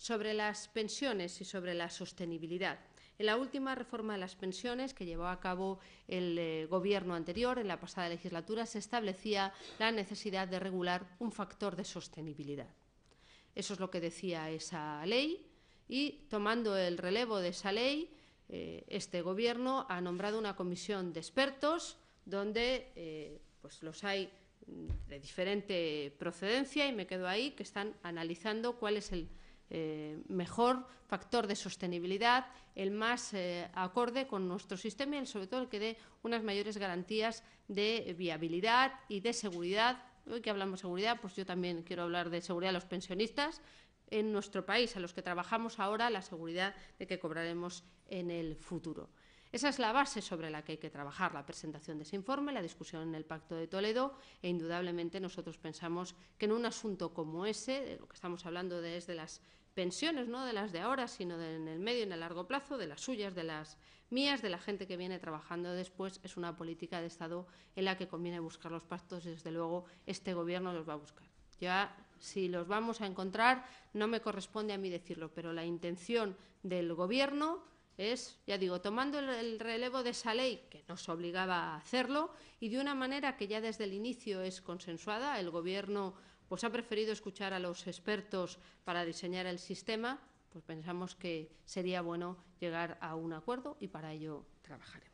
sobre las pensiones y sobre la sostenibilidad. En la última reforma de las pensiones que llevó a cabo el eh, Gobierno anterior, en la pasada legislatura, se establecía la necesidad de regular un factor de sostenibilidad. Eso es lo que decía esa ley y, tomando el relevo de esa ley, eh, este Gobierno ha nombrado una comisión de expertos donde eh, pues los hay mm, de diferente procedencia, y me quedo ahí, que están analizando cuál es el eh, mejor factor de sostenibilidad, el más eh, acorde con nuestro sistema y sobre todo el que dé unas mayores garantías de viabilidad y de seguridad. Hoy que hablamos de seguridad, pues yo también quiero hablar de seguridad a los pensionistas en nuestro país, a los que trabajamos ahora, la seguridad de que cobraremos en el futuro. Esa es la base sobre la que hay que trabajar, la presentación de ese informe, la discusión en el Pacto de Toledo e indudablemente nosotros pensamos que en un asunto como ese, de lo que estamos hablando es de las pensiones, no de las de ahora, sino de, en el medio y en el largo plazo, de las suyas, de las mías, de la gente que viene trabajando después, es una política de Estado en la que conviene buscar los pactos y desde luego este Gobierno los va a buscar. Ya si los vamos a encontrar no me corresponde a mí decirlo, pero la intención del Gobierno es, ya digo, tomando el relevo de esa ley que nos obligaba a hacerlo y de una manera que ya desde el inicio es consensuada. El Gobierno pues, ha preferido escuchar a los expertos para diseñar el sistema, pues pensamos que sería bueno llegar a un acuerdo y para ello trabajaremos.